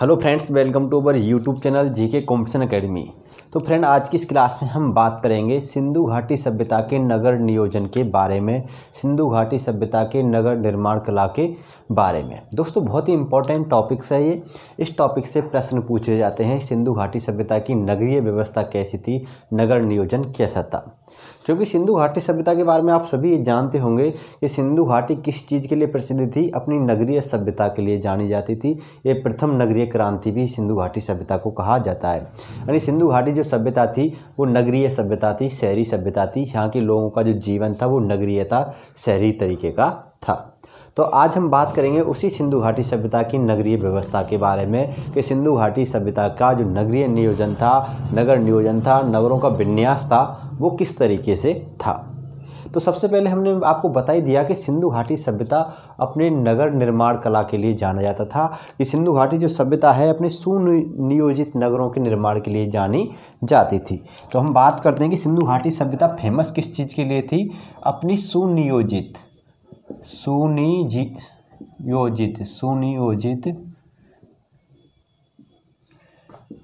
hello friends welcome to our YouTube channel GK competition academy तो friend आज की इस क्लास में हम बात करेंगे सिंधु घाटी सभ्यता के नगर नियोजन के बारे में सिंधु घाटी सभ्यता के नगर निर्माण कला के बारे में दोस्तों बहुत ही इंपॉर्टेंट टॉपिक्स है ये इस टॉपिक से प्रश्न पूछे जाते हैं सिंधु घाटी सभ्यता की नगरीय व्यवस्था कैसी थी नगर नियोजन कैसा था क्योंकि सिंधु घाटी सभ्यता के बारे में आप सभी ये जानते होंगे कि सिंधु घाटी किस चीज़ के लिए प्रसिद्ध थी अपनी नगरीय सभ्यता के लिए जानी जाती थी ये प्रथम नगरीय क्रांति भी सिंधु घाटी सभ्यता को कहा जाता है यानी सिंधु घाटी जो सभ्यता थी वो नगरीय सभ्यता थी शहरी सभ्यता थी यहाँ के लोगों का जो जीवन था वो नगरीय था शहरी तरीके का था तो आज हम बात करेंगे उसी सिंधु घाटी सभ्यता की नगरीय व्यवस्था के बारे में कि सिंधु घाटी सभ्यता का जो नगरीय नियोजन था नगर नियोजन था नगरों का विन्यास था वो किस तरीके से था तो सबसे पहले हमने आपको बताई दिया कि सिंधु घाटी सभ्यता अपने नगर निर्माण कला के लिए जाना जाता था कि सिंधु घाटी जो सभ्यता है अपने सुनियोजित नगरों के निर्माण के लिए जानी जाती थी तो हम बात करते हैं कि सिंधु घाटी सभ्यता फेमस किस चीज़ के लिए थी अपनी सुनियोजित सुनियोजित सुनियोजित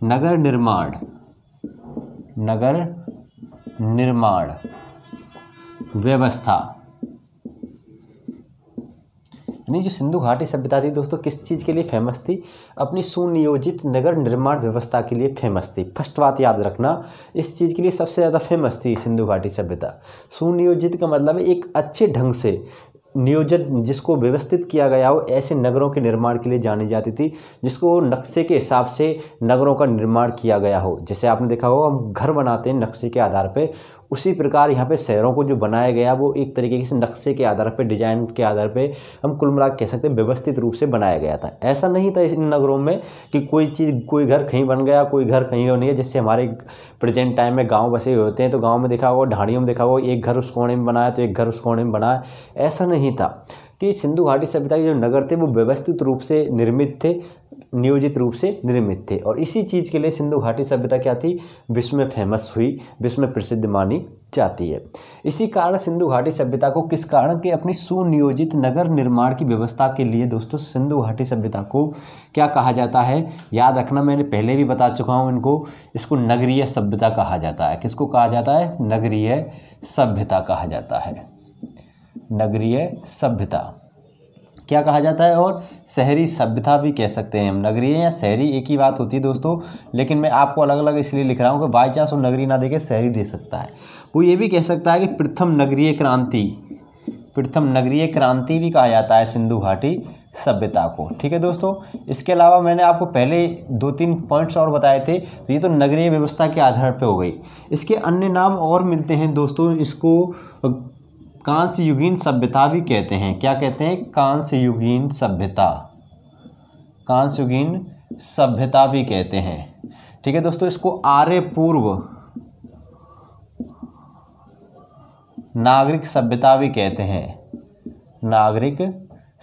नगर निर्माण नगर निर्माण व्यवस्था यानी जो सिंधु घाटी सभ्यता थी दोस्तों किस चीज़ के लिए फेमस थी अपनी सुनियोजित नगर निर्माण व्यवस्था के लिए फेमस थी फर्स्ट बात याद रखना इस चीज़ के लिए सबसे ज़्यादा फेमस थी सिंधु घाटी सभ्यता सुनियोजित का मतलब है एक अच्छे ढंग से नियोजन जिसको व्यवस्थित किया गया हो ऐसे नगरों के निर्माण के लिए जानी जाती थी जिसको नक्शे के हिसाब से नगरों का निर्माण किया गया हो जैसे आपने देखा हो हम घर बनाते हैं नक्शे के आधार पर उसी प्रकार यहाँ पे शहरों को जो बनाया गया वो एक तरीके से नक्शे के आधार पर डिजाइन के आधार पर हम कुल मिला कह सकते हैं व्यवस्थित रूप से बनाया गया था ऐसा नहीं था इन नगरों में कि कोई चीज़ कोई घर कहीं बन गया कोई घर कहीं नहीं है जैसे हमारे प्रेजेंट टाइम में गाँव बसे हुए होते हैं तो गाँव में देखा होगा ढाणियों में देखा होगा एक घर उस कोने में बनाया तो एक घर उस कोने में बनाया ऐसा नहीं था कि सिंधु घाटी सभ्यता के जो नगर थे वो व्यवस्थित रूप से निर्मित थे नियोजित रूप से निर्मित थे और इसी चीज़ के लिए सिंधु घाटी सभ्यता क्या थी विश्व में फेमस हुई विश्व में प्रसिद्ध मानी जाती है इसी कारण सिंधु घाटी सभ्यता को किस कारण के अपनी सुनियोजित नगर निर्माण की व्यवस्था के लिए दोस्तों सिंधु घाटी सभ्यता को क्या कहा जाता है याद रखना मैंने पहले भी बता चुका हूँ इनको इसको नगरीय सभ्यता कहा जाता है किसको कहा जाता है नगरीय सभ्यता कहा जाता है नगरीय सभ्यता क्या कहा जाता है और शहरी सभ्यता भी कह सकते हैं हम नगरीय या शहरी एक ही बात होती है दोस्तों लेकिन मैं आपको अलग अलग इसलिए लिख रहा हूँ कि बाई चांस वो नगरी ना देके शहरी दे सकता है वो ये भी कह सकता है कि प्रथम नगरीय क्रांति प्रथम नगरीय क्रांति भी कहा जाता है सिंधु घाटी सभ्यता को ठीक है दोस्तों इसके अलावा मैंने आपको पहले दो तीन पॉइंट्स और बताए थे तो ये तो नगरीय व्यवस्था के आधार पर हो गई इसके अन्य नाम और मिलते हैं दोस्तों इसको कांस्य युगीन सभ्यता भी कहते हैं क्या कहते हैं कांस्य युगीन सभ्यता कांस्य युगीन सभ्यता भी कहते हैं ठीक है दोस्तों इसको आर्य पूर्व नागरिक सभ्यता भी कहते हैं नागरिक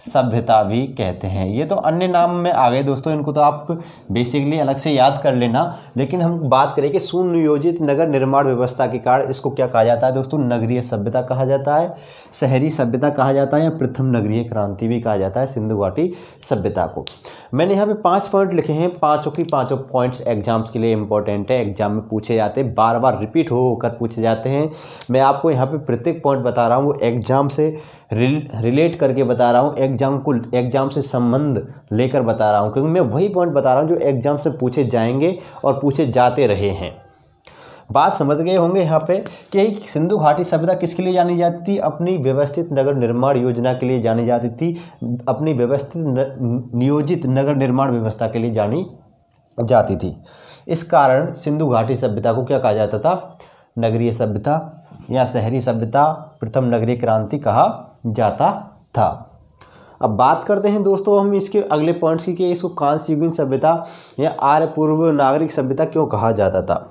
सभ्यता भी कहते हैं ये तो अन्य नाम में आ गए दोस्तों इनको तो आप बेसिकली अलग से याद कर लेना लेकिन हम बात करें कि सुनियोजित नगर निर्माण व्यवस्था के कारण इसको क्या कहा जाता है दोस्तों नगरीय सभ्यता कहा जाता है शहरी सभ्यता कहा जाता है या प्रथम नगरीय क्रांति भी कहा जाता है सिंधु घाटी सभ्यता को मैंने यहाँ पर पाँच पॉइंट लिखे हैं पाँचों की पाँचों पॉइंट्स एग्जाम्स के लिए इंपॉर्टेंट है एग्जाम में पूछे जाते हैं बार बार रिपीट होकर पूछे जाते हैं मैं आपको यहाँ पर प्रत्येक पॉइंट बता रहा हूँ वो एग्जाम से रिलेट करके बता रहा हूँ एग्जाम को एग्जाम से संबंध लेकर बता रहा हूँ क्योंकि मैं वही पॉइंट बता रहा हूँ जो एग्जाम से पूछे जाएंगे और पूछे जाते रहे हैं बात समझ गए होंगे यहाँ पे कि सिंधु घाटी सभ्यता किसके लिए जानी जाती थी अपनी व्यवस्थित नगर निर्माण योजना के लिए जानी जाती थी अपनी व्यवस्थित नियोजित नगर निर्माण व्यवस्था के लिए जानी जाती थी इस कारण सिंधु घाटी सभ्यता को क्या कहा जाता था नगरीय सभ्यता या शहरी सभ्यता प्रथम नगरीय क्रांति कहा जाता था अब बात करते हैं दोस्तों हम इसके अगले पॉइंट्स की कि इसको कांस्य सभ्यता या आर्य पूर्व नागरिक सभ्यता क्यों कहा जाता था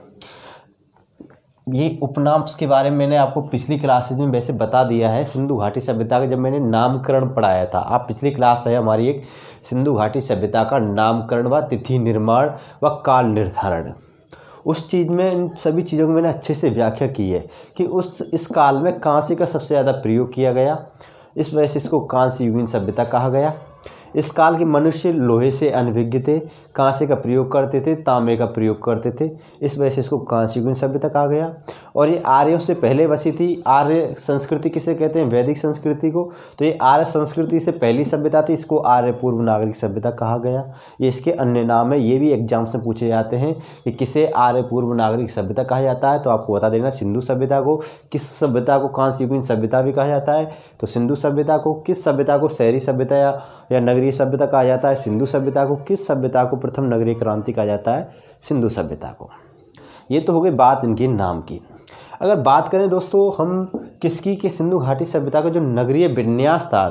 ये उपनाम्स के बारे में मैंने आपको पिछली क्लासेज में वैसे बता दिया है सिंधु घाटी सभ्यता का जब मैंने नामकरण पढ़ाया था आप पिछली क्लास है हमारी एक सिंधु घाटी सभ्यता का नामकरण व तिथि निर्माण व काल निर्धारण उस चीज़ में इन सभी चीज़ों की मैंने अच्छे से व्याख्या की है कि उस इस काल में कांसी का सबसे ज़्यादा प्रयोग किया गया इस वजह से इसको कांस्य युगीन सभ्यता कहा गया इस काल के मनुष्य लोहे से अनभिज्ञ थे कांसे का प्रयोग करते थे तांबे का प्रयोग करते थे इस वजह से इसको कांसीगुन सभ्यता कहा गया और ये आर्यों से पहले बसी थी आर्य संस्कृति किसे कहते हैं वैदिक संस्कृति को तो ये आर्य संस्कृति से पहली सभ्यता थी इसको आर्य पूर्व नागरिक सभ्यता कहा गया ये इसके अन्य नाम है ये भी एग्जाम्स में पूछे जाते हैं कि किसे आर्य पूर्व नागरिक सभ्यता कहा जाता है तो आपको बता देना सिंधु सभ्यता को किस सभ्यता को कांसीगुन सभ्यता भी कहा जाता है तो सिंधु सभ्यता को किस सभ्यता को शहरी सभ्यता या, नगरी नगरीय सभ्यता कहा जाता है सिंधु सभ्यता को किस सभ्यता को प्रथम नगरीय क्रांति कहा जाता है सिंधु सभ्यता को ये तो हो गई बात इनके नाम की अगर बात करें दोस्तों हम किसकी के सिंधु घाटी सभ्यता का जो नगरीय विन्यास था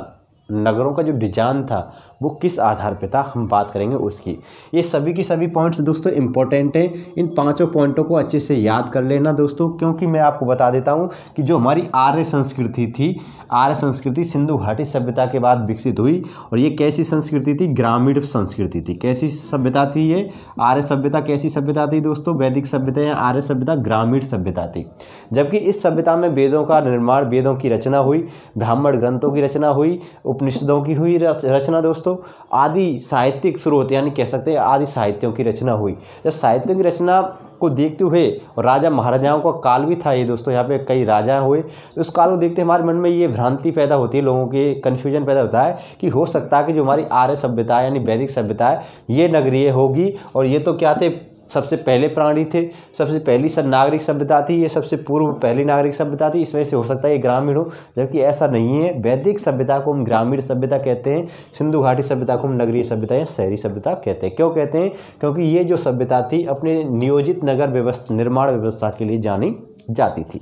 नगरों का जो डिजाइन था वो किस आधार पे था हम बात करेंगे उसकी ये सभी की सभी पॉइंट्स दोस्तों इंपॉर्टेंट हैं इन पांचों पॉइंटों को अच्छे से याद कर लेना दोस्तों क्योंकि मैं आपको बता देता हूँ कि जो हमारी आर्य संस्कृति थी आर्य संस्कृति सिंधु घाटी सभ्यता के बाद विकसित हुई और ये कैसी संस्कृति थी ग्रामीण संस्कृति थी कैसी सभ्यता थी ये आर्य सभ्यता कैसी सभ्यता थी दोस्तों वैदिक सभ्यता या आर्य सभ्यता ग्रामीण सभ्यता थी जबकि इस सभ्यता में वेदों का निर्माण वेदों की रचना हुई ब्राह्मण ग्रंथों की रचना हुई उपनिषदों की हुई रचना दोस्तों आदि साहित्यिक स्रोत यानी कह सकते हैं आदि साहित्यों की रचना हुई जब साहित्यों की रचना को देखते हुए राजा महाराजाओं का काल भी था ये दोस्तों यहाँ पे कई राजा हुए तो उस काल को देखते हमारे मन में ये भ्रांति पैदा होती है लोगों के कन्फ्यूजन पैदा होता है कि हो सकता है कि जो हमारी आर्य सभ्यता यानी वैदिक सभ्यता है ये नगरीय होगी और ये तो क्या थे सबसे पहले प्राणी थे सबसे पहली सब नागरिक सभ्यता थी ये सबसे पूर्व पहली नागरिक सभ्यता थी इस वजह से हो सकता है ये ग्रामीण हो जबकि ऐसा नहीं है वैदिक सभ्यता को हम ग्रामीण सभ्यता कहते हैं सिंधु घाटी सभ्यता को हम नगरीय सभ्यता या शहरी सभ्यता कहते हैं क्यों कहते हैं क्योंकि ये जो सभ्यता थी अपने नियोजित नगर व्यवस्था निर्माण व्यवस्था के लिए जानी जाती थी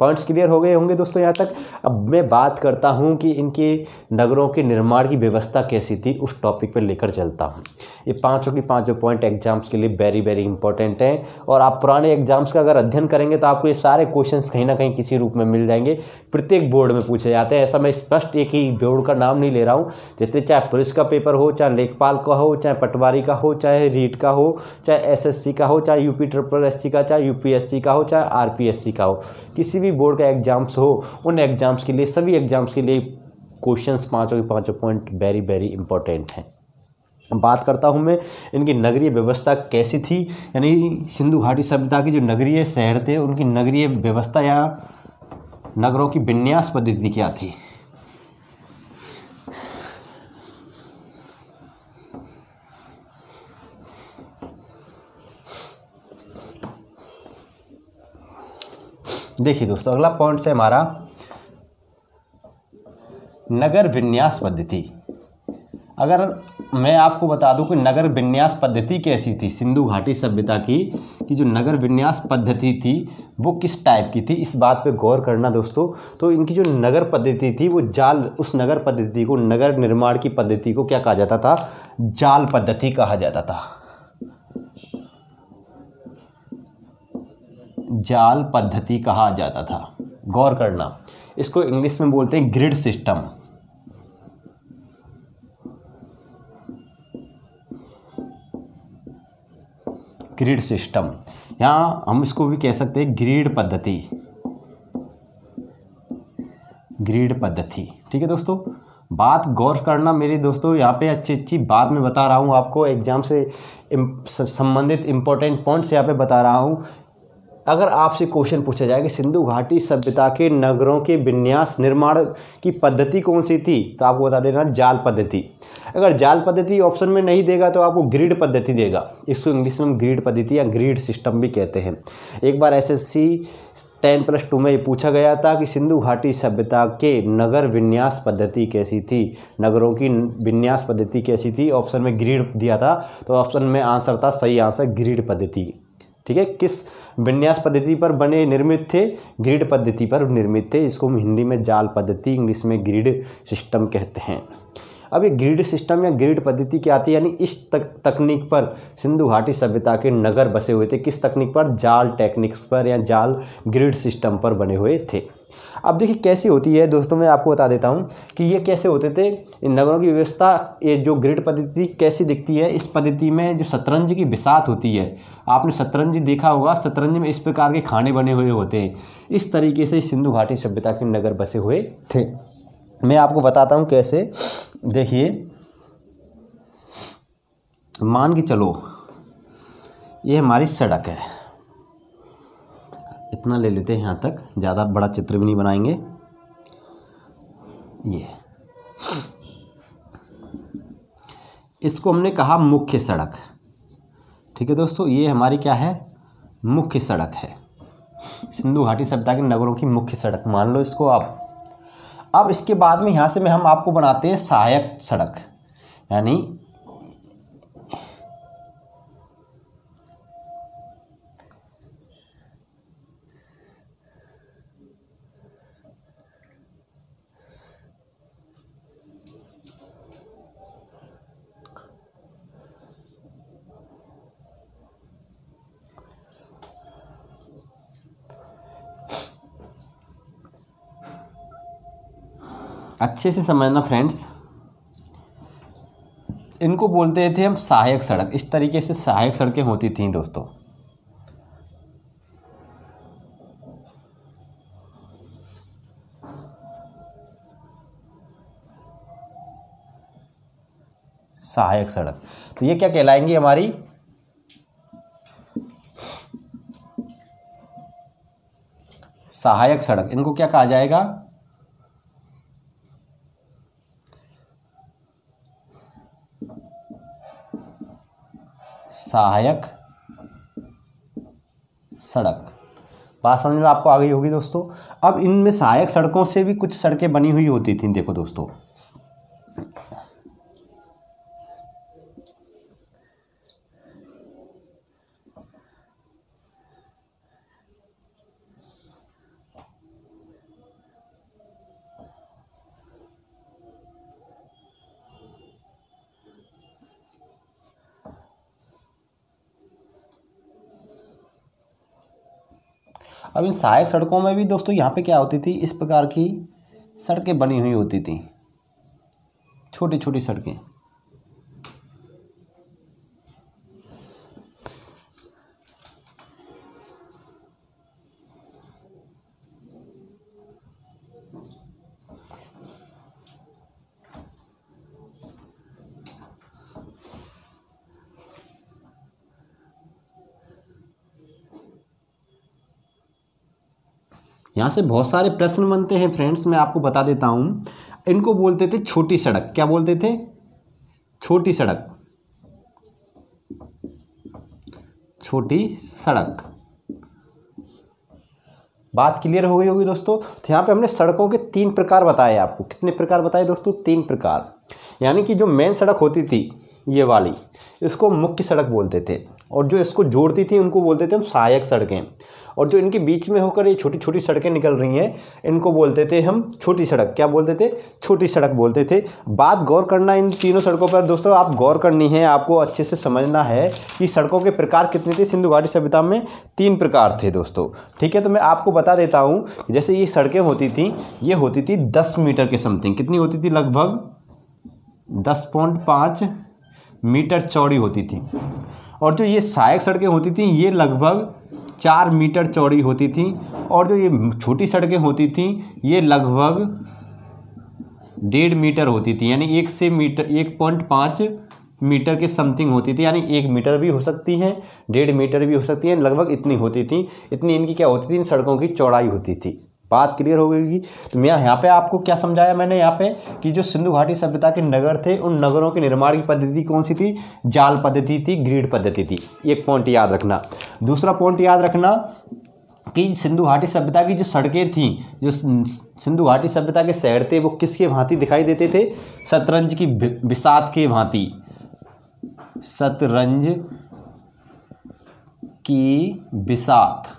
पॉइंट्स क्लियर हो गए होंगे दोस्तों यहाँ तक अब मैं बात करता हूँ कि इनके नगरों के निर्माण की व्यवस्था कैसी थी उस टॉपिक पर लेकर चलता हूँ ये पाँचों की पाँचों पॉइंट एग्जाम्स के लिए वेरी वेरी इंपॉर्टेंट हैं और आप पुराने एग्जाम्स का अगर अध्ययन करेंगे तो आपको ये सारे क्वेश्चन कहीं ना कहीं किसी रूप में मिल जाएंगे प्रत्येक बोर्ड में पूछे जाते हैं ऐसा मैं स्पष्ट एक ही बोर्ड का नाम नहीं ले रहा हूँ जितने चाहे पुलिस का पेपर हो चाहे लेखपाल का हो चाहे पटवारी का हो चाहे रीट का हो चाहे एस का हो चाहे यूपी ट्रिपल एससी का चाहे यू का हो चाहे आर का हो किसी भी भी बोर्ड का एग्ज़ाम्स हो उन एग्ज़ाम्स के लिए सभी एग्ज़ाम्स के लिए क्वेश्चंस पाँचों के पाँचों पॉइंट वेरी वेरी इंपॉर्टेंट हैं बात करता हूँ मैं इनकी नगरीय व्यवस्था कैसी थी यानी सिंधु घाटी सभ्यता की जो नगरीय शहर थे उनकी नगरीय व्यवस्था या नगरों की विन्यास पद्धति क्या थी देखिए दोस्तों अगला पॉइंट है हमारा नगर विन्यास पद्धति अगर मैं आपको बता दूं कि नगर विन्यास पद्धति कैसी थी सिंधु घाटी सभ्यता की कि जो नगर विन्यास पद्धति थी वो किस टाइप की थी इस बात पे गौर करना दोस्तों तो इनकी जो नगर पद्धति थी वो जाल उस नगर पद्धति को नगर निर्माण की पद्धति को क्या कहा जाता था जाल पद्धति कहा जाता था जाल पद्धति कहा जाता था गौर करना इसको इंग्लिश में बोलते हैं ग्रिड सिस्टम ग्रिड सिस्टम या हम इसको भी कह सकते हैं ग्रीड पद्धति ग्रीड पद्धति ठीक है दोस्तों बात गौर करना मेरे दोस्तों यहाँ पे अच्छी अच्छी बात मैं बता रहा हूँ आपको एग्ज़ाम से संबंधित इम्पोर्टेंट पॉइंट्स यहाँ पे बता रहा हूँ अगर आपसे क्वेश्चन पूछा जाए कि सिंधु घाटी सभ्यता के नगरों के विन्यास निर्माण की पद्धति कौन सी थी तो आपको बता देना जाल पद्धति अगर जाल पद्धति ऑप्शन में नहीं देगा तो आपको ग्रिड पद्धति देगा इसको इंग्लिश में हम ग्रिड पद्धति या ग्रिड सिस्टम भी कहते हैं एक बार सी टेन प्लस टू में ये पूछा गया था कि सिंधु घाटी सभ्यता के नगर विन्यास पद्धति कैसी थी नगरों की विन्यास पद्धति कैसी थी ऑप्शन में ग्रीड दिया था तो ऑप्शन में आंसर था सही आंसर ग्रीड पद्धति ठीक है किस विन्यास पद्धति पर बने निर्मित थे ग्रिड पद्धति पर निर्मित थे इसको हम हिंदी में जाल पद्धति इंग्लिश में ग्रिड सिस्टम कहते हैं अब ये ग्रिड सिस्टम या ग्रिड पद्धति क्या आती है यानी इस तक, तकनीक पर सिंधु घाटी सभ्यता के नगर बसे हुए थे किस तकनीक पर जाल टेक्निक्स पर या जाल ग्रिड सिस्टम पर बने हुए थे अब देखिए कैसी होती है दोस्तों मैं आपको बता देता हूँ कि ये कैसे होते थे नगरों की व्यवस्था ये जो ग्रिड पद्धति कैसी दिखती है इस पद्धति में जो शतरंज की बिसात होती है आपने शतरंज देखा होगा शतरंज में इस प्रकार के खाने बने हुए होते हैं इस तरीके से सिंधु घाटी सभ्यता के नगर बसे हुए थे मैं आपको बताता हूँ कैसे देखिए मान के चलो ये हमारी सड़क है इतना ले लेते हैं यहाँ तक ज़्यादा बड़ा चित्र भी नहीं बनाएंगे ये इसको हमने कहा मुख्य सड़क ठीक है दोस्तों ये हमारी क्या है मुख्य सड़क है सिंधु घाटी सभ्यता के नगरों की मुख्य सड़क मान लो इसको आप अब इसके बाद में यहाँ से मैं हम आपको बनाते हैं सहायक सड़क यानी अच्छे से समझना फ्रेंड्स इनको बोलते थे हम सहायक सड़क इस तरीके से सहायक सड़कें होती थी दोस्तों सहायक सड़क तो ये क्या कहलाएंगी हमारी सहायक सड़क इनको क्या कहा जाएगा सहायक सड़क बात समझ में आपको आ गई होगी दोस्तों अब इनमें सहायक सड़कों से भी कुछ सड़कें बनी हुई होती थी देखो दोस्तों अब इन सहायक सड़कों में भी दोस्तों यहाँ पे क्या होती थी इस प्रकार की सड़कें बनी हुई होती थी छोटी छोटी सड़कें यहाँ से बहुत सारे प्रश्न बनते हैं फ्रेंड्स मैं आपको बता देता हूँ इनको बोलते थे छोटी सड़क क्या बोलते थे छोटी सड़क छोटी सड़क बात क्लियर हो गई होगी दोस्तों तो यहाँ पे हमने सड़कों के तीन प्रकार बताए आपको कितने प्रकार बताए दोस्तों तीन प्रकार यानी कि जो मेन सड़क होती थी ये वाली इसको मुख्य सड़क बोलते थे और जो इसको जोड़ती थी उनको बोलते थे हम सहायक सड़कें और जो इनके बीच में होकर ये छोटी छोटी सड़कें निकल रही हैं इनको बोलते थे हम छोटी सड़क क्या बोलते थे छोटी सड़क बोलते थे बात गौर करना इन तीनों सड़कों पर दोस्तों आप गौर करनी है आपको अच्छे से समझना है कि सड़कों के प्रकार कितने थे सिंधु घाटी सभ्यता में तीन प्रकार थे दोस्तों ठीक है तो मैं आपको बता देता हूँ जैसे ये सड़कें होती थी ये होती थी दस मीटर के समथिंग कितनी होती थी लगभग दस पॉइंट पाँच मीटर चौड़ी होती थी और जो ये सहायक सड़कें होती थी ये लगभग चार मीटर चौड़ी होती थी और जो ये छोटी सड़कें होती थी ये लगभग डेढ़ मीटर होती थी यानी एक से मीटर एक पॉइंट पाँच मीटर के समथिंग होती थी यानी एक मीटर भी हो सकती है डेढ़ मीटर भी हो सकती है लगभग इतनी होती थी इतनी इनकी क्या होती थी इन सड़कों की चौड़ाई होती थी बात क्लियर हो गई तो मैं यहाँ पे आपको क्या समझाया मैंने यहाँ पे कि जो सिंधु घाटी सभ्यता के नगर थे उन नगरों के निर्माण की पद्धति कौन सी थी जाल पद्धति थी ग्रीड पद्धति थी एक पॉइंट याद रखना दूसरा पॉइंट याद रखना कि सिंधु घाटी सभ्यता की जो सड़कें थीं जो सिंधु घाटी सभ्यता के शहर थे वो किसके भांति दिखाई देते थे शतरंज की बिसात के भांति शतरंज की बिसात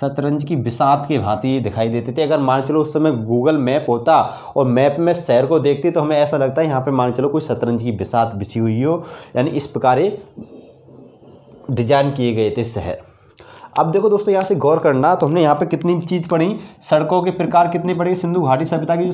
शतरंज की बिसात के भांति दिखाई देते थे अगर मान चलो उस समय गूगल मैप होता और मैप में शहर को देखते तो हमें ऐसा लगता है यहाँ पे मान चलो कोई शतरंज की बिसात बिछी हुई हो यानी इस प्रकार डिजाइन किए गए थे शहर अब देखो दोस्तों यहाँ से गौर करना तो हमने यहाँ पे कितनी चीज़ पढ़ी सड़कों के प्रकार कितने पड़े सिंधु घाटी सभ्यता के जो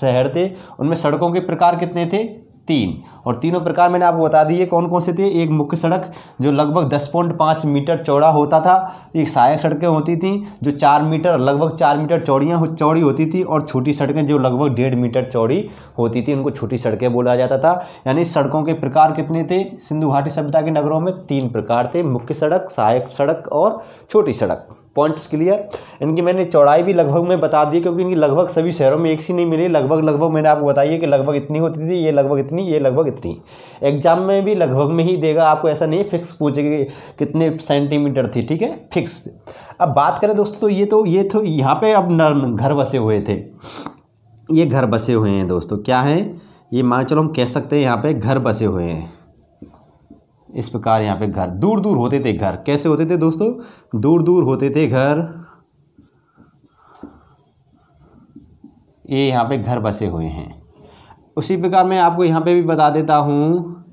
शहर थे उनमें सड़कों के प्रकार कितने थे तीन और तीनों प्रकार मैंने आपको बता दिए कौन कौन से थे एक मुख्य सड़क जो लगभग दस पॉइंट पाँच मीटर चौड़ा होता था एक सहायक सड़कें होती थी जो चार मीटर लगभग चार मीटर चौड़ियाँ हो, चौड़ी होती थी और छोटी सड़कें जो लगभग डेढ़ मीटर चौड़ी होती थी उनको छोटी सड़कें बोला जाता था यानी सड़कों के प्रकार कितने थे सिंधु घाटी सभ्यता के नगरों में तीन प्रकार थे मुख्य सड़क सहायक सड़क और छोटी सड़क पॉइंट्स क्लियर इनकी मैंने चौड़ाई भी लगभग मैं बता दी क्योंकि इनकी लगभग सभी शहरों में एक सी नहीं मिली लगभग लगभग मैंने आपको बताइए कि लगभग इतनी होती थी ये लगभग इतनी ये लगभग थी एग्जाम में भी लगभग में ही देगा आपको ऐसा नहीं फिक्स पूछेगा कि कितने सेंटीमीटर थी ठीक है फिक्स अब बात करें दोस्तों तो ये तो ये तो यहाँ पे अब नर्म घर बसे हुए थे ये घर बसे हुए हैं दोस्तों क्या है ये मान चलो हम कह सकते हैं यहाँ पे घर बसे हुए हैं इस प्रकार यहाँ पे घर दूर दूर होते थे घर कैसे होते थे दोस्तों दूर दूर होते थे घर ये यहाँ पे घर बसे हुए हैं उसी प्रकार मैं आपको यहाँ पे भी बता देता हूँ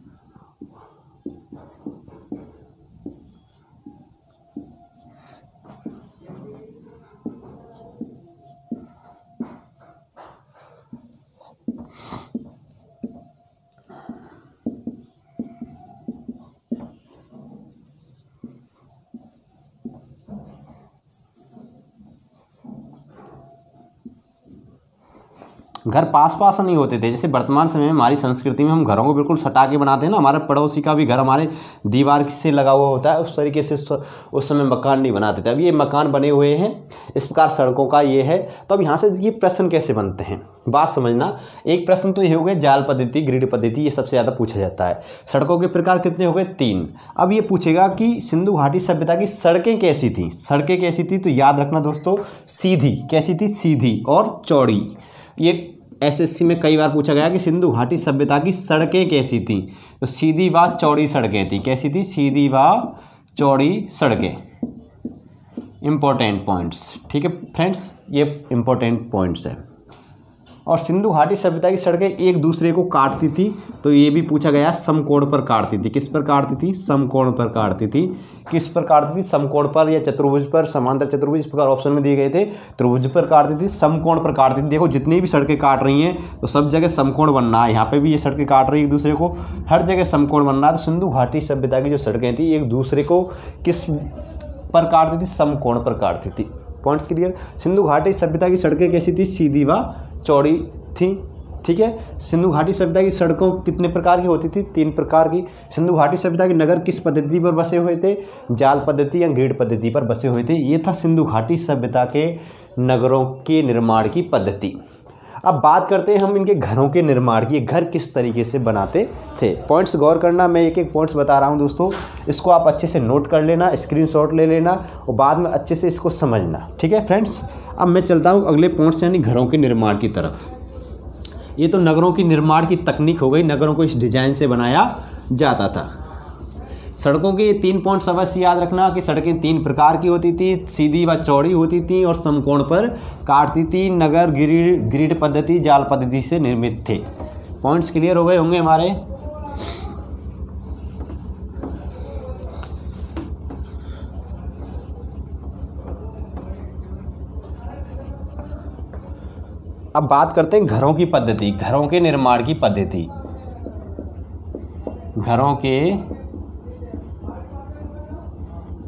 घर पास पास नहीं होते थे जैसे वर्तमान समय में हमारी संस्कृति में हम घरों को बिल्कुल सटा के बनाते हैं ना हमारे पड़ोसी का भी घर हमारे दीवार से लगा हुआ होता है उस तरीके से उस समय मकान नहीं बनाते थे अब ये मकान बने हुए हैं इस प्रकार सड़कों का ये है तो अब यहाँ से ये प्रश्न कैसे बनते हैं बात समझना एक प्रश्न तो ये हो गया जाल पद्धति ग्रिड पद्धति ये सबसे ज़्यादा पूछा जाता है सड़कों के प्रकार कितने हो गए तीन अब ये पूछेगा कि सिंधु घाटी सभ्यता की सड़कें कैसी थी सड़कें कैसी थी तो याद रखना दोस्तों सीधी कैसी थी सीधी और चौड़ी ये एसएससी में कई बार पूछा गया कि सिंधु घाटी सभ्यता की सड़कें कैसी थी तो सीधी व चौड़ी सड़कें थी कैसी थी सीधी व चौड़ी सड़कें इम्पोर्टेंट पॉइंट्स ठीक है फ्रेंड्स ये इंपॉर्टेंट पॉइंट्स हैं और सिंधु घाटी सभ्यता की सड़कें एक दूसरे को काटती थी तो ये भी पूछा गया समकोण पर काटती थी किस पर काटती थी समकोण पर काटती थी किस पर काटती थी समकोण पर या चतुर्भुज पर समांतर चतुर्भुज इस प्रकार ऑप्शन में दिए गए थे त्रिभुज पर काटती थी समकोण पर काटती थी देखो जितनी भी सड़कें काट रही हैं तो सब जगह समकोण बनना है यहाँ पर भी ये सड़कें काट रही है एक दूसरे को हर जगह समकोण बनना है तो सिंधु घाटी सभ्यता की जो सड़कें थी एक दूसरे को किस पर काटती थी समकोण पर काटती थी पॉइंट्स क्लियर सिंधु घाटी सभ्यता की सड़कें कैसी थी सीधी व चौड़ी थी ठीक है सिंधु घाटी सभ्यता की सड़कों कितने प्रकार की होती थी तीन प्रकार की सिंधु घाटी सभ्यता के नगर किस पद्धति पर बसे हुए थे जाल पद्धति या ग्रेड पद्धति पर बसे हुए थे ये था सिंधु घाटी सभ्यता के नगरों के निर्माण की पद्धति अब बात करते हैं हम इनके घरों के निर्माण की घर किस तरीके से बनाते थे पॉइंट्स गौर करना मैं एक एक पॉइंट्स बता रहा हूँ दोस्तों इसको आप अच्छे से नोट कर लेना स्क्रीनशॉट ले लेना और बाद में अच्छे से इसको समझना ठीक है फ्रेंड्स अब मैं चलता हूँ अगले पॉइंट्स यानी घरों के निर्माण की तरफ ये तो नगरों की निर्माण की तकनीक हो गई नगरों को इस डिज़ाइन से बनाया जाता था सड़कों के तीन पॉइंट्स अवश्य याद रखना कि सड़कें तीन प्रकार की होती थी सीधी व चौड़ी होती थी और समकोण पर काटती थी नगर ग्रिड ग्रिड पद्धति जाल पद्धति से निर्मित थे पॉइंट्स क्लियर हो गए होंगे हमारे अब बात करते हैं घरों की पद्धति घरों के निर्माण की पद्धति घरों के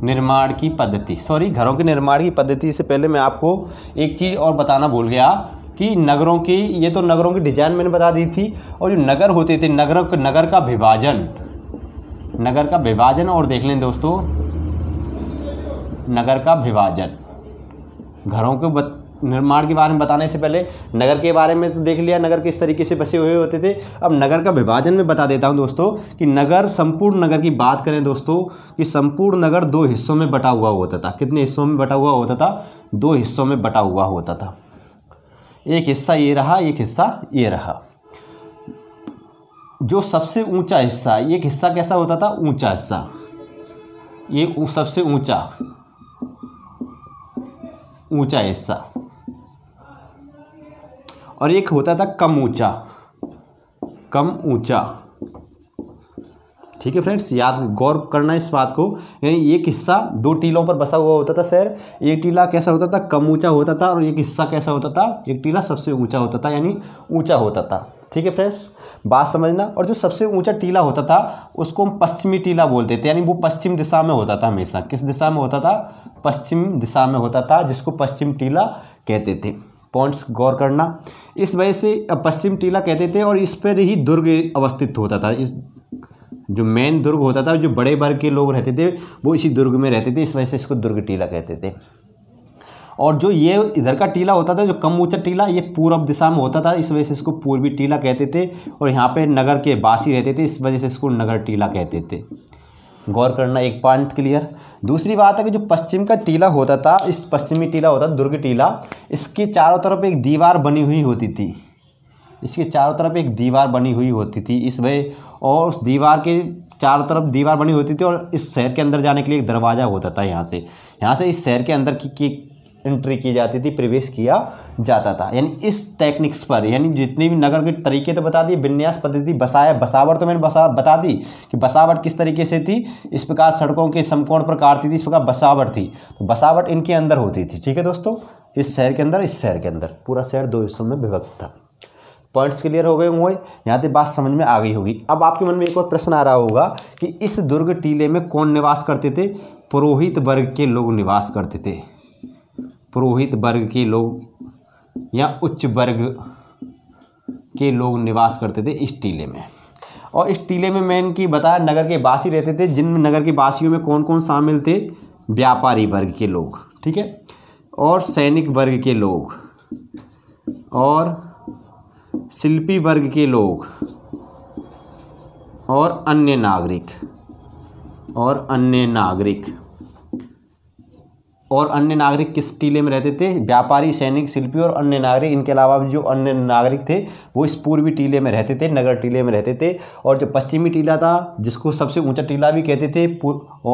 निर्माण की पद्धति सॉरी घरों के निर्माण की पद्धति से पहले मैं आपको एक चीज़ और बताना भूल गया कि नगरों की ये तो नगरों की डिजाइन मैंने बता दी थी और जो नगर होते थे नगरों नगर का विभाजन नगर का विभाजन और देख लें दोस्तों नगर का विभाजन घरों के निर्माण के बारे में बताने से पहले नगर के बारे में तो देख लिया नगर किस तरीके से बसे हुए होते थे अब नगर का विभाजन में बता देता हूँ दोस्तों कि नगर संपूर्ण नगर की बात करें दोस्तों कि संपूर्ण नगर दो हिस्सों में बटा हुआ होता था कितने हिस्सों में बटा हुआ होता था दो हिस्सों में बटा हुआ होता था एक हिस्सा ये रहा एक हिस्सा ये रहा जो सबसे ऊंचा हिस्सा एक हिस्सा कैसा होता था ऊंचा हिस्सा ये सबसे ऊंचा ऊंचा हिस्सा और एक होता था कम ऊंचा कम ऊंचा ठीक है फ्रेंड्स याद गौर करना इस बात को यानी एक हिस्सा दो टीलों पर बसा हुआ होता था शहर एक टीला कैसा होता था कम ऊंचा होता था और एक हिस्सा कैसा होता था एक टीला सबसे ऊंचा होता था यानी ऊंचा होता था ठीक है फ्रेंड्स बात समझना और जो सबसे ऊंचा टीला होता था उसको हम पश्चिमी टीला बोलते थे यानी वो पश्चिम दिशा में होता था हमेशा किस दिशा में होता था पश्चिम दिशा में होता था जिसको पश्चिम टीला कहते थे पॉइंट्स गौर करना इस वजह से पश्चिम टीला कहते थे और इस पर ही दुर्ग अवस्थित होता था इस जो मेन दुर्ग होता था जो बड़े वर्ग के लोग रहते थे वो इसी दुर्ग में रहते थे इस वजह से इसको दुर्ग टीला कहते थे और जो ये इधर का टीला होता था जो कम ऊंचा टीला ये पूर्व दिशा में होता था इस वजह से इसको पूर्वी टीला कहते थे और यहाँ पे नगर के बासी रहते थे इस वजह से इसको नगर टीला कहते थे गौर करना एक पॉइंट क्लियर दूसरी बात है कि जो पश्चिम का टीला होता था इस पश्चिमी टीला होता था दुर्ग टीला इसके चारों तरफ एक दीवार बनी हुई होती थी इसके चारों तरफ एक दीवार बनी हुई होती थी इस वह और उस दीवार के चारों तरफ दीवार बनी होती थी और इस शहर के अंदर जाने के लिए एक दरवाज़ा होता था यहाँ से यहाँ से इस शहर के अंदर की, की एंट्री की जाती थी प्रवेश किया जाता था यानी इस टेक्निक्स पर यानी जितने भी नगर के तरीके तो बता दिए विन्यास पद्धति बसाया बसावट तो मैंने बसा बता दी कि बसावट किस तरीके से थी इस प्रकार सड़कों के समकोण पर काटती थी इस प्रकार बसावट थी तो बसावट इनके अंदर होती थी ठीक है दोस्तों इस शहर के अंदर इस शहर के अंदर पूरा शहर दो हिस्सों में विभक्त था पॉइंट्स क्लियर हो गए होंगे यहाँ तक बात समझ में आ गई होगी अब आपके मन में एक और प्रश्न आ रहा होगा कि इस दुर्ग टीले में कौन निवास करते थे पुरोहित वर्ग के लोग निवास करते थे पुरोहित वर्ग के लोग या उच्च वर्ग के लोग निवास करते थे इस टीले में और इस टीले में मैं इनकी बताया नगर के वासी रहते थे जिन नगर के वासियों में कौन कौन शामिल थे व्यापारी वर्ग के लोग ठीक है और सैनिक वर्ग के लोग और शिल्पी वर्ग के लोग और अन्य नागरिक और अन्य नागरिक और अन्य नागरिक किस टीले में रहते थे व्यापारी सैनिक शिल्पी और अन्य नागरिक इनके अलावा भी जो अन्य नागरिक थे वो इस पूर्वी टीले में रहते थे नगर टीले में रहते थे और जो पश्चिमी टीला था जिसको सबसे ऊंचा टीला भी कहते थे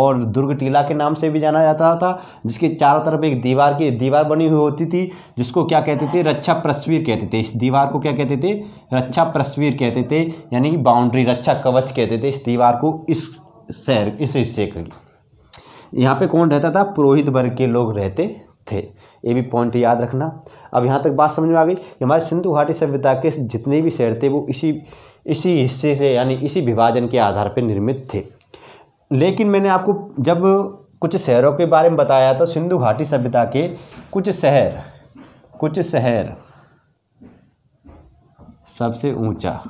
और दुर्ग टीला के नाम से भी जाना जाता था जिसके चारों तरफ एक दीवार की दीवार बनी हुई होती थी जिसको क्या कहते थे रक्षा प्रस्वीर कहते थे इस दीवार को क्या कहते थे रक्षा प्रस्वीर कहते थे यानी कि बाउंड्री रक्षा कवच कहते थे इस दीवार को इस शहर इस हिस्से की यहाँ पे कौन रहता था पुरोहित वर्ग के लोग रहते थे ये भी पॉइंट याद रखना अब यहाँ तक बात समझ में आ गई कि हमारे सिंधु घाटी सभ्यता के जितने भी शहर थे वो इसी इसी हिस्से से यानी इसी विभाजन के आधार पर निर्मित थे लेकिन मैंने आपको जब कुछ शहरों के बारे में बताया तो सिंधु घाटी सभ्यता के कुछ शहर कुछ शहर सबसे ऊंचा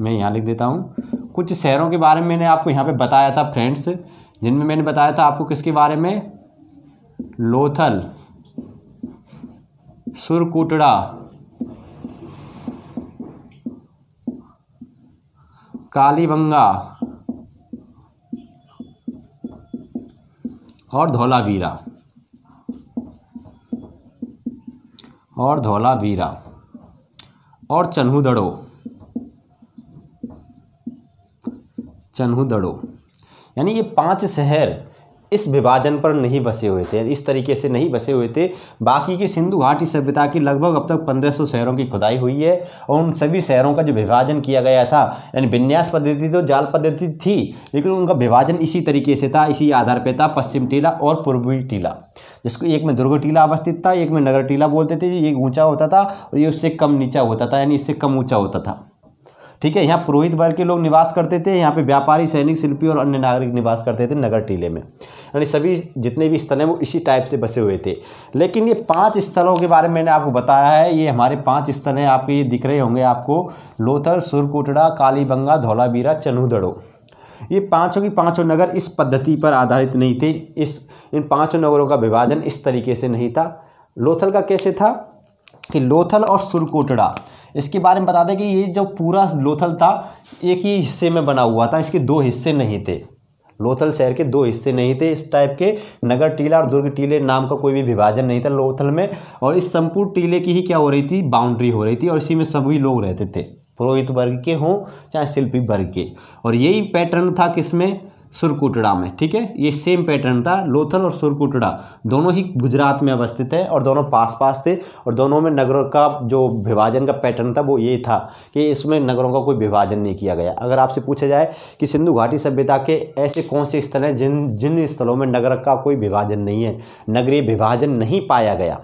मैं यहाँ लिख देता हूँ कुछ शहरों के बारे में मैंने आपको यहाँ पे बताया था फ्रेंड्स जिनमें मैंने बताया था आपको किसके बारे में लोथल सुरकुटड़ा कालीबंगा और धौलावीरा और धौलावीरा और चन्हूदड़ो चन्हुदड़ो यानी ये पांच शहर इस विभाजन पर नहीं बसे हुए थे इस तरीके से नहीं बसे हुए थे बाकी के सिंधु घाटी सभ्यता की लगभग अब तक 1500 शहरों की खुदाई हुई है और उन सभी शहरों का जो विभाजन किया गया था यानी विन्यास पद्धति तो जाल पद्धति थी लेकिन उनका विभाजन इसी तरीके से था इसी आधार पर था पश्चिम टीला और पूर्वी टीला जिसको एक में दुर्ग टीला अवस्थित था एक में नगर टीला बोलते थे ये ऊँचा होता था और ये उससे कम नीचा होता था यानी इससे कम ऊँचा होता था ठीक है यहाँ पुरोहित वर्ग के लोग निवास करते थे यहाँ पे व्यापारी सैनिक शिल्पी और अन्य नागरिक निवास करते थे नगर टीले में यानी सभी जितने भी स्थल हैं वो इसी टाइप से बसे हुए थे लेकिन ये पाँच स्थलों के बारे में मैंने आपको बताया है ये हमारे पाँच स्थल हैं आपके ये दिख रहे होंगे आपको लोथर सुरकुटड़ा कालीबंगा धौलाबीरा चनूदड़ो ये पांचों की पांचों नगर इस पद्धति पर आधारित नहीं थे इस इन पाँचों नगरों का विभाजन इस तरीके से नहीं था लोथल का कैसे था कि लोथल और सुरकोटड़ा इसके बारे में बता दें कि ये जो पूरा लोथल था एक ही हिस्से में बना हुआ था इसके दो हिस्से नहीं थे लोथल शहर के दो हिस्से नहीं थे इस टाइप के नगर टीला और दुर्ग टीले नाम का कोई भी विभाजन नहीं था लोथल में और इस संपूर्ण टीले की ही क्या हो रही थी बाउंड्री हो रही थी और इसी में सभी लोग रहते थे पुरोहित वर्ग के हों चाहे शिल्पी वर्ग के और यही पैटर्न था किसमें सुरकुटड़ा में ठीक है ये सेम पैटर्न था लोथल और सुरकुटड़ा दोनों ही गुजरात में अवस्थित है और दोनों पास पास थे और दोनों में नगरों का जो विभाजन का पैटर्न था वो ये था कि इसमें नगरों का कोई विभाजन नहीं किया गया अगर आपसे पूछा जाए कि सिंधु घाटी सभ्यता के ऐसे कौन से स्थल हैं जिन जिन स्थलों में नगर का कोई विभाजन नहीं है नगरीय विभाजन नहीं पाया गया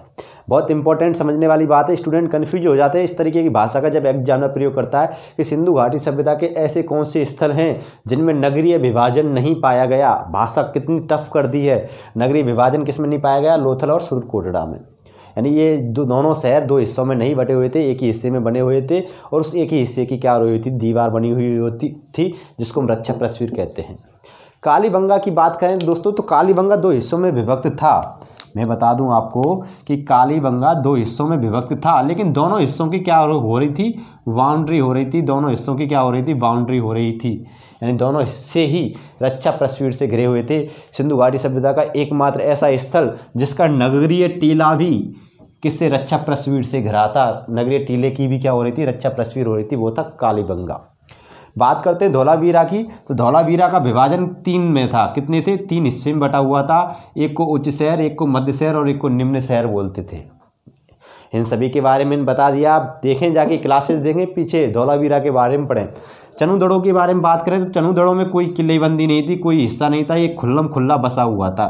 बहुत इंपॉर्टेंट समझने वाली बात है स्टूडेंट कन्फ्यूज हो जाते हैं इस तरीके की भाषा का जब एग्जाम में प्रयोग करता है कि सिंधु घाटी सभ्यता के ऐसे कौन से स्थल हैं जिनमें नगरीय विभाजन नहीं पाया गया भाषा कितनी टफ कर दी है नगरीय विभाजन किस में नहीं पाया गया लोथल और सुरकोटड़ा में यानी ये दो दोनों शहर दो हिस्सों में नहीं बटे हुए थे एक ही हिस्से में बने हुए थे और उस एक ही हिस्से की क्या हुई थी दीवार बनी हुई होती थी जिसको हम रक्षा प्रस्वीर कहते हैं कालीबंगा की बात करें दोस्तों तो कालीबंगा दो हिस्सों में विभक्त था मैं बता दूं आपको कि काली बंगा दो हिस्सों में विभक्त था लेकिन दोनों हिस्सों की क्या हो रही थी बाउंड्री हो रही थी दोनों हिस्सों की क्या हो रही थी बाउंड्री हो रही थी यानी दोनों हिस्से ही रक्षा प्रस्वीर से घिरे हुए थे सिंधु घाटी सभ्यता का एकमात्र ऐसा स्थल जिसका नगरीय टीला भी किससे रक्षा प्रस्वीर से घिरा था नगरीय टीले की भी क्या हो रही थी रक्षा प्रस्वीर हो रही थी वो था कालीबंगा बात करते हैं धौलावीरा की तो धौलावीरा का विभाजन तीन में था कितने थे तीन हिस्से में बटा हुआ था एक को उच्च शहर एक को मध्य शहर और एक को निम्न शहर बोलते थे इन सभी के बारे में बता दिया आप देखें जाके क्लासेस देखें पीछे धौलावीरा के बारे में पढ़ें चनू दड़ों के बारे में बात करें तो चनू दड़ों में कोई किलेबंदी नहीं थी कोई हिस्सा नहीं था ये खुल्लम खुल्ला बसा हुआ था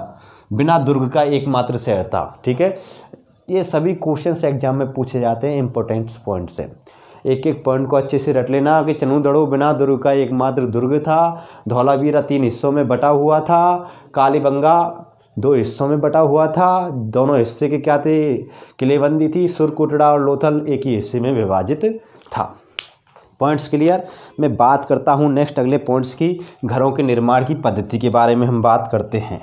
बिना दुर्ग का एकमात्र शहर था ठीक है ये सभी क्वेश्चन एग्जाम में पूछे जाते हैं इंपॉर्टेंट पॉइंट्स हैं एक एक पॉइंट को अच्छे से रट लेना कि चनू दड़ो बिना दुर्ग का एकमात्र दुर्ग था धौलावीरा तीन हिस्सों में बटा हुआ था कालीबंगा दो हिस्सों में बटा हुआ था दोनों हिस्से के क्या थे किलेबंदी थी सुरकुटड़ा और लोथल एक ही हिस्से में विभाजित था पॉइंट्स क्लियर मैं बात करता हूँ नेक्स्ट अगले पॉइंट्स की घरों के निर्माण की पद्धति के बारे में हम बात करते हैं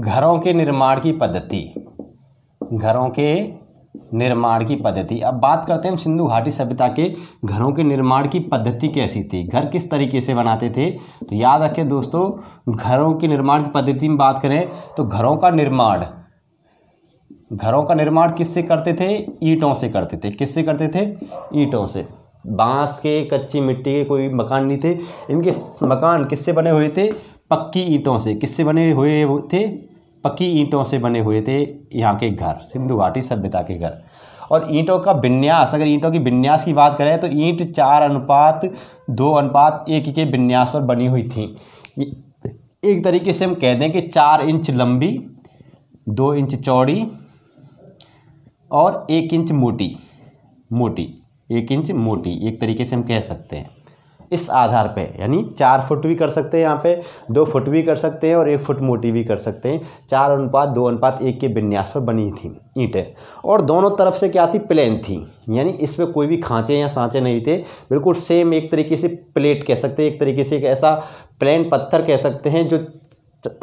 घरों के निर्माण की पद्धति घरों के निर्माण की पद्धति अब बात करते हैं हम सिंधु घाटी सभ्यता के घरों के निर्माण की पद्धति कैसी थी घर किस तरीके से बनाते थे तो याद रखें दोस्तों घरों के निर्माण की पद्धति में बात करें तो घरों का निर्माण घरों का निर्माण किससे करते थे ईंटों से करते थे किससे करते थे ईंटों से बांस के कच्ची मिट्टी के कोई मकान नहीं थे इनके मकान किससे बने हुए थे पक्की ईंटों से किससे बने हुए थे पक्की ईंटों से बने हुए थे यहाँ के घर सिंधु घाटी सभ्यता के घर और ईंटों का विन्यास अगर ईंटों की विन्यास की बात करें तो ईंट चार अनुपात दो अनुपात एक के विन्यास पर बनी हुई थी एक तरीके से हम कह दें कि चार इंच लंबी दो इंच चौड़ी और एक इंच मोटी मोटी एक इंच मोटी एक तरीके से हम कह सकते हैं इस आधार पे यानी चार फुट भी कर सकते हैं यहाँ पे दो फुट भी कर सकते हैं और एक फुट मोटी भी कर सकते हैं चार अनुपात दो अनुपात एक के विन्यास पर बनी थी ईंटें और दोनों तरफ से क्या थी प्लेन थी यानी इसमें कोई भी खांचे या सांचे नहीं थे बिल्कुल सेम एक तरीके से प्लेट कह सकते हैं एक तरीके से एक ऐसा प्लेन पत्थर कह सकते हैं जो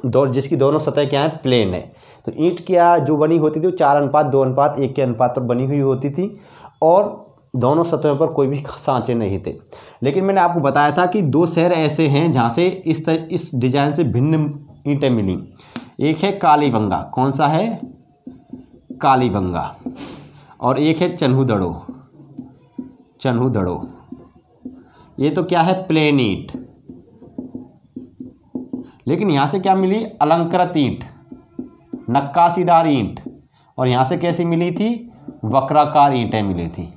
दो जिसकी दोनों सतह क्या है प्लेन है तो ईंट क्या जो बनी होती थी वो चार अनुपात दो अनुपात एक के अनुपात पर बनी हुई होती थी और दोनों सतहों पर कोई भी सांचे नहीं थे लेकिन मैंने आपको बताया था कि दो शहर ऐसे हैं जहाँ से इस तर, इस डिज़ाइन से भिन्न ईंटें मिली एक है कालीबंगा कौन सा है कालीबंगा और एक है चन्हूदड़ो चन्हूदड़ो ये तो क्या है प्लेन ईट लेकिन यहाँ से क्या मिली अलंकृत ईंट नक्काशीदार ईंट और यहाँ से कैसी मिली थी वक्राकार ईंटें मिली थी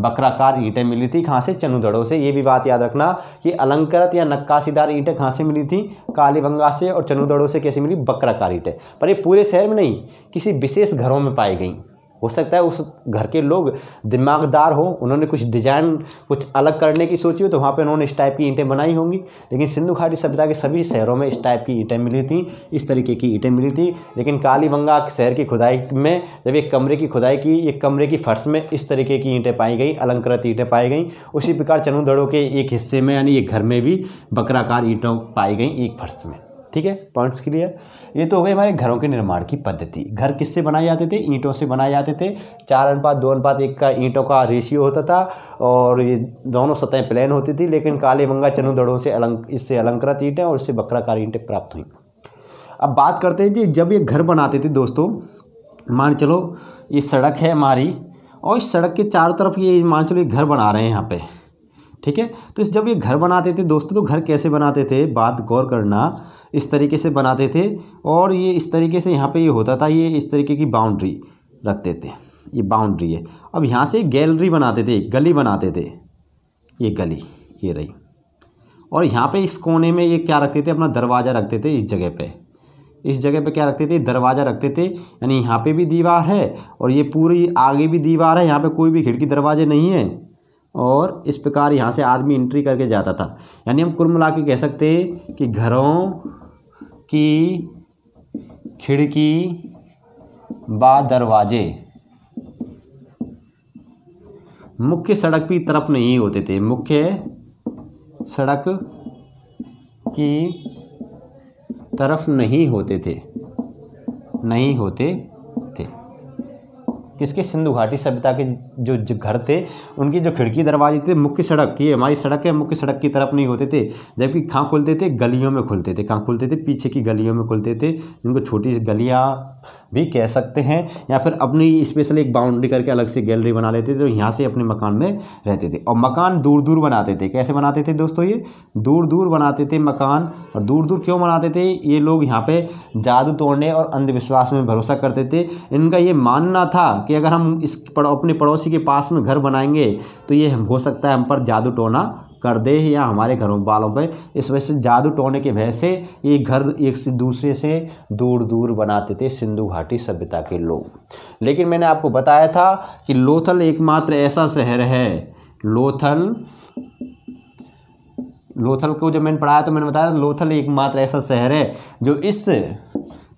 बकराकार ईंटें मिली थी कहाँ से चनुदड़ों से ये भी बात याद रखना कि अलंकृत या नक्काशीदार ईंटें कहाँ से मिली थी कालीबंगा से और चनुदड़ों से कैसे मिली बकराकार ईंटें पर ये पूरे शहर में नहीं किसी विशेष घरों में पाई गई हो सकता है उस घर के लोग दिमागदार हों उन्होंने कुछ डिज़ाइन कुछ अलग करने की सोची हो तो वहाँ पे उन्होंने इस टाइप की ईंटें बनाई होंगी लेकिन सिंधु घाटी सभ्यता के सभी शहरों में इस टाइप की ईंटें मिली थी इस तरीके की ईंटें मिली थी लेकिन कालीबंगा शहर की खुदाई में जब एक कमरे की खुदाई की एक कमरे की फर्श में इस तरीके की ईंटें पाई गई अलंकृत ईंटें पाई गई उसी प्रकार चनुदड़ों के एक हिस्से में यानी एक घर में भी बकराकार ईंटों पाई गई एक फर्श में ठीक है पॉइंट्स क्लियर ये तो हो गई हमारे घरों के निर्माण की पद्धति घर किससे बनाए जाते थे ईंटों से बनाए जाते थे चार अनुपात दो अनुपात एक का ईंटों का रेशियो होता था और ये दोनों सतहें प्लेन होती थी लेकिन काले मंगा चनु दड़ों से अलंक इससे अलंकृत ईंटें और इससे बकराकार ईंटें प्राप्त हुई अब बात करते हैं जी जब ये घर बनाते थे दोस्तों मान चलो ये सड़क है हमारी और इस सड़क के चारों तरफ ये मान चलो ये घर बना रहे हैं यहाँ पे ठीक है तो इस जब ये घर बनाते थे दोस्तों तो घर कैसे बनाते थे बात गौर करना इस तरीके से बनाते थे और ये इस तरीके से यहाँ पे ये होता था ये इस तरीके की बाउंड्री रखते थे ये बाउंड्री है अब यहाँ से गैलरी बनाते थे गली बनाते थे ये गली ये रही और यहाँ पे इस कोने में ये क्या रखते थे अपना दरवाज़ा रखते थे इस जगह पे इस जगह पे क्या रखते थे दरवाज़ा रखते थे यानी यहाँ पे भी दीवार है और ये पूरी आगे भी दीवार है यहाँ पे कोई भी खिड़की दरवाजे नहीं है और इस प्रकार यहाँ से आदमी एंट्री करके जाता था यानी हम कुल मिला के कह सकते हैं कि घरों की खिड़की व दरवाजे मुख्य सड़क की तरफ नहीं होते थे मुख्य सड़क की तरफ नहीं होते थे नहीं होते किसके सिंधु घाटी सभ्यता के जो, जो घर थे उनकी जो खिड़की दरवाजे थे मुख्य सड़क की हमारी सड़क है मुख्य सड़क की तरफ नहीं होते थे जबकि कहाँ खुलते थे गलियों में खुलते थे कहाँ खुलते थे पीछे की गलियों में खुलते थे जिनको छोटी गलियाँ भी कह सकते हैं या फिर अपनी स्पेशल एक बाउंड्री करके अलग से गैलरी बना लेते थे जो तो यहाँ से अपने मकान में रहते थे और मकान दूर दूर बनाते थे कैसे बनाते थे दोस्तों ये दूर दूर बनाते थे मकान और दूर दूर क्यों बनाते थे ये लोग यहाँ पे जादू तोड़ने और अंधविश्वास में भरोसा करते थे इनका ये मानना था कि अगर हम इस पड़ो, अपने पड़ोसी के पास में घर बनाएंगे तो ये हो सकता है हम पर जादू टोना कर दे या हमारे घरों वालों पर इस वजह से जादू टोने के भय से ये घर एक से दूसरे से दूर दूर बनाते थे सिंधु घाटी सभ्यता के लोग लेकिन मैंने आपको बताया था कि लोथल एकमात्र ऐसा शहर है लोथल लोथल को जब मैंने पढ़ाया तो मैंने बताया लोथल एकमात्र ऐसा शहर है जो इस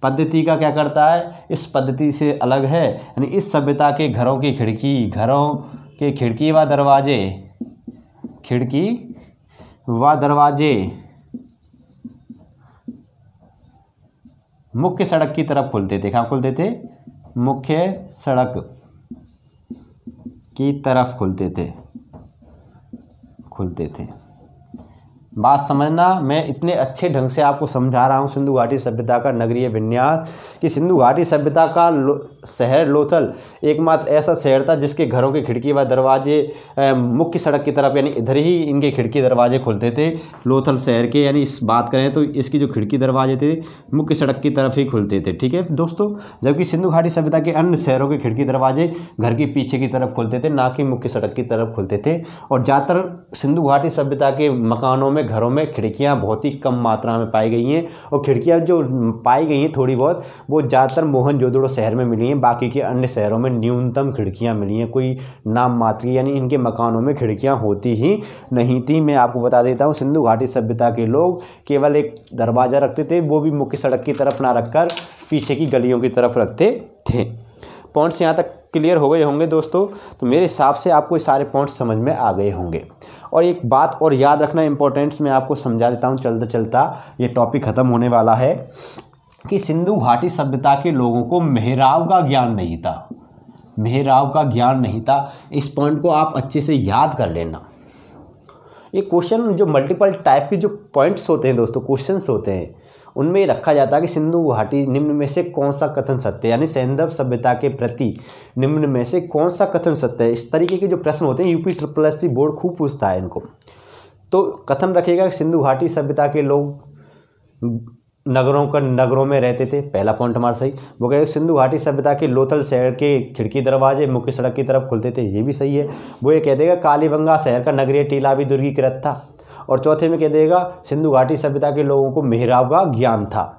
पद्धति का क्या करता है इस पद्धति से अलग है यानी इस सभ्यता के घरों की खिड़की घरों के खिड़की व दरवाजे खिड़की व दरवाजे मुख्य सड़क की तरफ खुलते थे कहाँ खुलते थे मुख्य सड़क की तरफ खुलते थे खुलते थे बात समझना मैं इतने अच्छे ढंग से आपको समझा रहा हूँ सिंधु घाटी सभ्यता का नगरीय विन्यास कि सिंधु घाटी सभ्यता का शहर लोथल एकमात्र ऐसा शहर था जिसके घरों के खिड़की व दरवाजे मुख्य सड़क की तरफ यानी इधर ही इनके खिड़की दरवाजे खुलते थे लोथल शहर के यानी इस बात करें तो इसकी जो खिड़की दरवाजे थे मुख्य सड़क की तरफ ही खुलते थे ठीक है दोस्तों जबकि सिंधु घाटी सभ्यता के अन्य शहरों के खिड़की दरवाजे घर के पीछे की तरफ खुलते थे ना कि मुख्य सड़क की तरफ खुलते थे और ज़्यादातर सिंधु घाटी सभ्यता के मकानों में घरों में खिड़कियाँ बहुत ही कम मात्रा में पाई गई हैं और खिड़कियाँ जो पाई गई हैं थोड़ी बहुत वो ज़्यादातर मोहन शहर में मिली मिली हैं बाकी के अन्य शहरों में न्यूनतम खिड़कियाँ मिली हैं कोई नाम मात्र यानी इनके मकानों में खिड़कियाँ होती ही नहीं थी मैं आपको बता देता हूँ सिंधु घाटी सभ्यता के लोग केवल एक दरवाज़ा रखते थे वो भी मुख्य सड़क की तरफ ना रखकर पीछे की गलियों की तरफ रखते थे पॉइंट्स यहाँ तक क्लियर हो गए होंगे दोस्तों तो मेरे हिसाब से आपको ये सारे पॉइंट्स समझ में आ गए होंगे और एक बात और याद रखना इम्पोर्टेंट्स मैं आपको समझा देता हूँ चलता चलता ये टॉपिक ख़त्म होने वाला है कि सिंधु घाटी सभ्यता के लोगों को मेहराव का ज्ञान नहीं था मेहराव का ज्ञान नहीं था इस पॉइंट को आप अच्छे से याद कर लेना ये क्वेश्चन जो मल्टीपल टाइप के जो पॉइंट्स होते हैं दोस्तों क्वेश्चंस होते हैं उनमें रखा जाता है कि सिंधु घाटी निम्न में से कौन सा कथन सत्य है यानी सैंधव सभ्यता के प्रति निम्न में से कौन सा कथन सत्य है इस तरीके के जो प्रश्न होते हैं UP triple S C board खूब पूछता है इनको तो कथन रखेगा कि सिंधु घाटी सभ्यता के लोग नगरों का नगरों में रहते थे पहला पॉइंट हमारा सही वो कहे सिंधु घाटी सभ्यता के लोथल शहर के खिड़की दरवाजे मुख्य सड़क की तरफ खुलते थे ये भी सही है वो ये कह देगा कालीबंगा शहर का नगरीय टीला भी दुर्गीकृत था और चौथे में कह देगा सिंधु घाटी सभ्यता के लोगों को मेहराब का ज्ञान था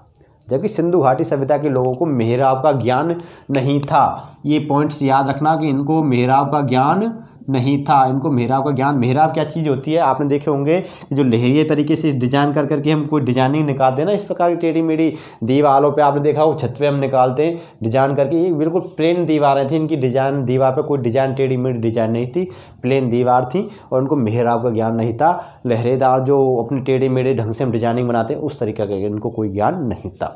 जबकि सिंधु घाटी सभ्यता के लोगों को मेहराब का ज्ञान नहीं था ये पॉइंट्स याद रखना कि इनको मेहराब का ज्ञान नहीं था इनको मेहराब का ज्ञान मेहराब क्या चीज़ होती है आपने देखे होंगे जो लहरिए तरीके से डिजाइन कर करके हम कोई डिजाइनिंग निकालते हैं ना इस प्रकार की टेढ़ी मेढ़ी दीवारों पर आपने देखा वो छत पर हम निकालते हैं डिजाइन करके ये बिल्कुल प्लेन दीवारें थी इनकी डिजाइन दीवार पर कोई डिजाइन टेढ़ी मेढ़ी डिजाइन नहीं थी प्लेन दीवार थी और उनको मेहराब का ज्ञान नहीं था लहरेदार जो अपने टेढ़े मेढ़े ढंग से हम डिजाइनिंग बनाते हैं उस तरीके का इनको कोई ज्ञान नहीं था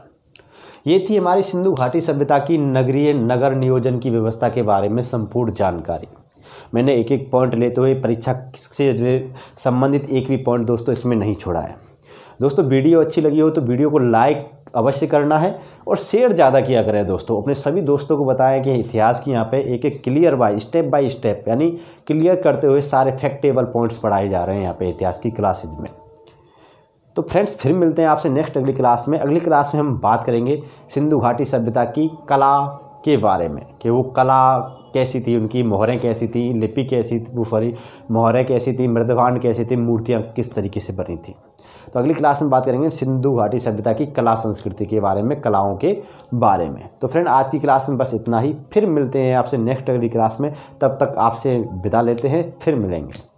ये थी हमारी सिंधु घाटी सभ्यता की नगरीय नगर नियोजन की व्यवस्था के बारे में संपूर्ण जानकारी मैंने एक एक पॉइंट लेते हुए परीक्षा से संबंधित एक भी पॉइंट दोस्तों इसमें नहीं छोड़ा है दोस्तों वीडियो अच्छी लगी हो तो वीडियो को लाइक अवश्य करना है और शेयर ज़्यादा किया करें दोस्तों अपने सभी दोस्तों को बताया कि इतिहास की यहाँ पे एक एक clear by step by step यानी क्लियर करते हुए सारे फैक्टेबल पॉइंट्स पढ़ाए जा रहे हैं यहाँ पे इतिहास की क्लासेज में तो फ्रेंड्स फिर मिलते हैं आपसे नेक्स्ट अगली क्लास में अगली क्लास में हम बात करेंगे सिंधु घाटी सभ्यता की कला के बारे में कि वो कला कैसी थी उनकी मोहरें कैसी थी लिपि कैसी थी वो सॉरी मोहरें कैसी थी मृदभांड कैसी थी मूर्तियाँ किस तरीके से बनी थी तो अगली क्लास में बात करेंगे सिंधु घाटी सभ्यता की कला संस्कृति के बारे में कलाओं के बारे में तो फ्रेंड आज की क्लास में बस इतना ही फिर मिलते हैं आपसे नेक्स्ट अगली क्लास में तब तक आपसे विदा लेते हैं फिर मिलेंगे